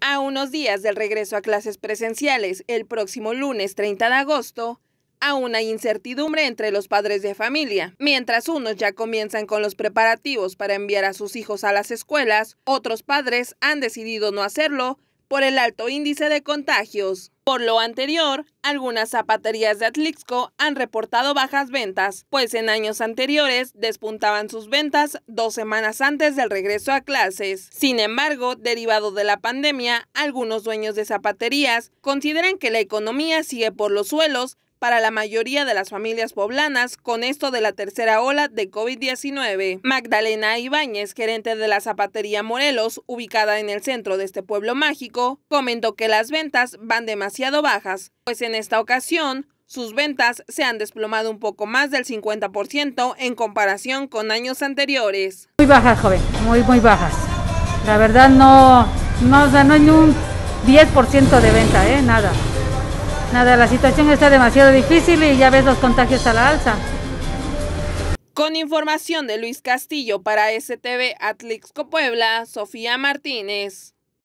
A unos días del regreso a clases presenciales el próximo lunes 30 de agosto, aún una incertidumbre entre los padres de familia. Mientras unos ya comienzan con los preparativos para enviar a sus hijos a las escuelas, otros padres han decidido no hacerlo por el alto índice de contagios. Por lo anterior, algunas zapaterías de Atlixco han reportado bajas ventas, pues en años anteriores despuntaban sus ventas dos semanas antes del regreso a clases. Sin embargo, derivado de la pandemia, algunos dueños de zapaterías consideran que la economía sigue por los suelos para la mayoría de las familias poblanas con esto de la tercera ola de COVID-19. Magdalena Ibáñez, gerente de la Zapatería Morelos, ubicada en el centro de este pueblo mágico, comentó que las ventas van demasiado bajas, pues en esta ocasión sus ventas se han desplomado un poco más del 50% en comparación con años anteriores. Muy bajas, joven, muy, muy bajas. La verdad no, no, o sea, no hay un 10% de venta, ¿eh? nada. Nada, la situación está demasiado difícil y ya ves los contagios a la alza. Con información de Luis Castillo para STV Atlixco Puebla, Sofía Martínez.